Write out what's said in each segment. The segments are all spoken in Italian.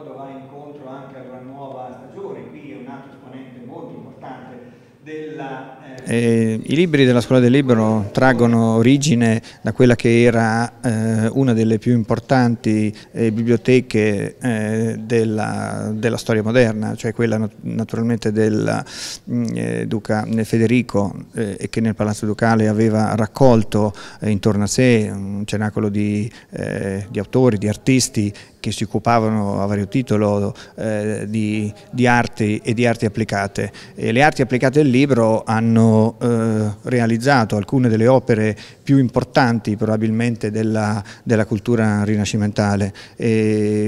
modo va incontro anche ad una nuova stagione, qui è un altro esponente molto importante eh, eh, I libri della Scuola del Libro traggono origine da quella che era eh, una delle più importanti eh, biblioteche eh, della, della, storia moderna, cioè quella naturalmente del mm, eh, Duca Federico e che nel Palazzo Ducale aveva raccolto intorno a sé un cenacolo di, di autori, di artisti che si occupavano a vario titolo di, di, arti e di arti applicate. E le arti applicate del libro hanno eh, realizzato alcune delle opere più importanti probabilmente della, della cultura rinascimentale e,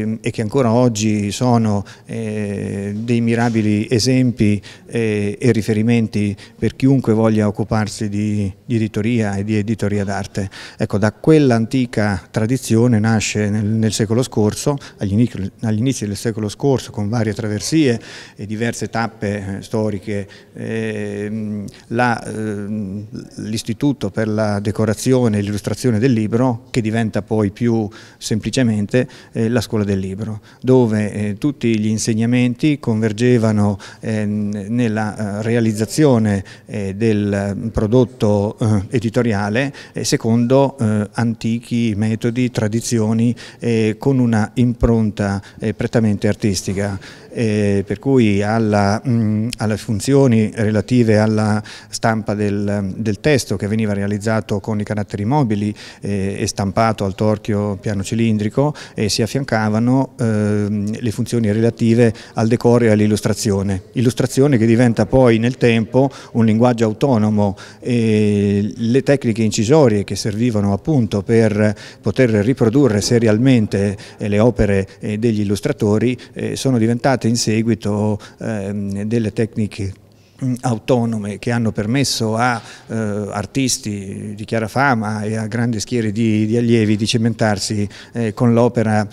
ehm, e, che ancora oggi sono eh, dei mirabili esempi e, eh, e riferimenti per chiunque voglia occuparsi di, di editoria e di editoria d'arte. Ecco, da quell'antica tradizione nasce nel, nel secolo scorso, agli inizi, agli inizi, del secolo scorso, con varie traversie e diverse tappe eh, storiche eh, Ehm, ehm, l'istituto per la decorazione e l'illustrazione del libro che diventa poi più semplicemente eh, la scuola del libro dove eh, tutti gli insegnamenti convergevano ehm, nella eh, realizzazione del prodotto editoriale secondo antichi metodi, tradizioni con una impronta prettamente artistica per cui alla, mm, alle funzioni relative relative alla stampa del, del testo che veniva realizzato con i caratteri mobili eh, e stampato al torchio piano cilindrico e si affiancavano eh, le funzioni relative al decoro e all'illustrazione. Illustrazione che diventa poi nel tempo un linguaggio autonomo e le tecniche incisorie che servivano appunto per poter riprodurre serialmente eh, le opere eh, degli illustratori eh, sono diventate in seguito ehm, delle tecniche Mm, autonome che hanno permesso a eh, artisti di chiara fama e a grandi schiere di, di allievi di cementarsi eh, con l'opera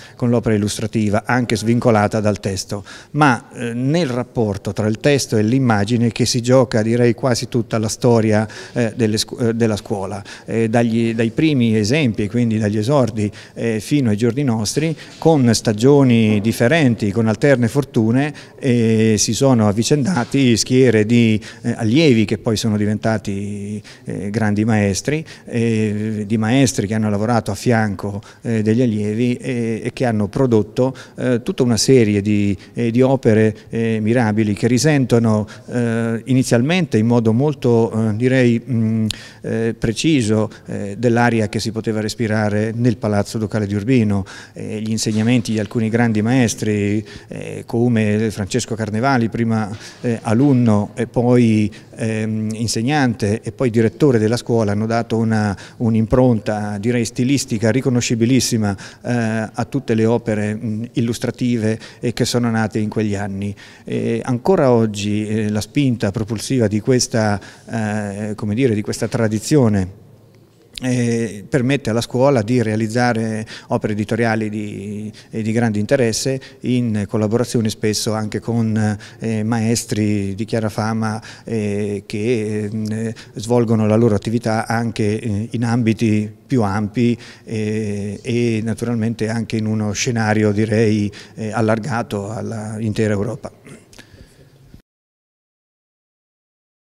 illustrativa, anche svincolata dal testo, ma eh, nel rapporto tra il testo e l'immagine che si gioca direi quasi tutta la storia eh, scu eh, della scuola, eh, dagli, dai primi esempi, quindi dagli esordi fino ai giorni nostri, con stagioni differenti, con alterne fortune, si sono avvicendati schiere di eh, allievi che poi sono diventati eh, grandi maestri, eh, di maestri che hanno lavorato a fianco eh, degli allievi eh, e, che hanno prodotto tutta una serie di, di opere mirabili che risentono inizialmente in modo molto direi mh, preciso dell'aria che si poteva respirare nel Palazzo Ducale di Urbino, gli insegnamenti di alcuni grandi maestri come Francesco Carnevali, prima alunno e poi ehm, insegnante e poi direttore della scuola hanno dato un'impronta un direi stilistica riconoscibilissima eh, a tutte le opere mh, illustrative eh, che sono nate in quegli anni. E ancora oggi eh, la spinta propulsiva di questa, eh, dire, di questa tradizione eh, permette alla scuola di realizzare opere editoriali di, di grande interesse in collaborazione spesso anche con eh, maestri di chiara fama eh, che eh, svolgono la loro attività anche eh, in ambiti più ampi eh, e naturalmente anche in uno scenario direi allargato all'intera Europa.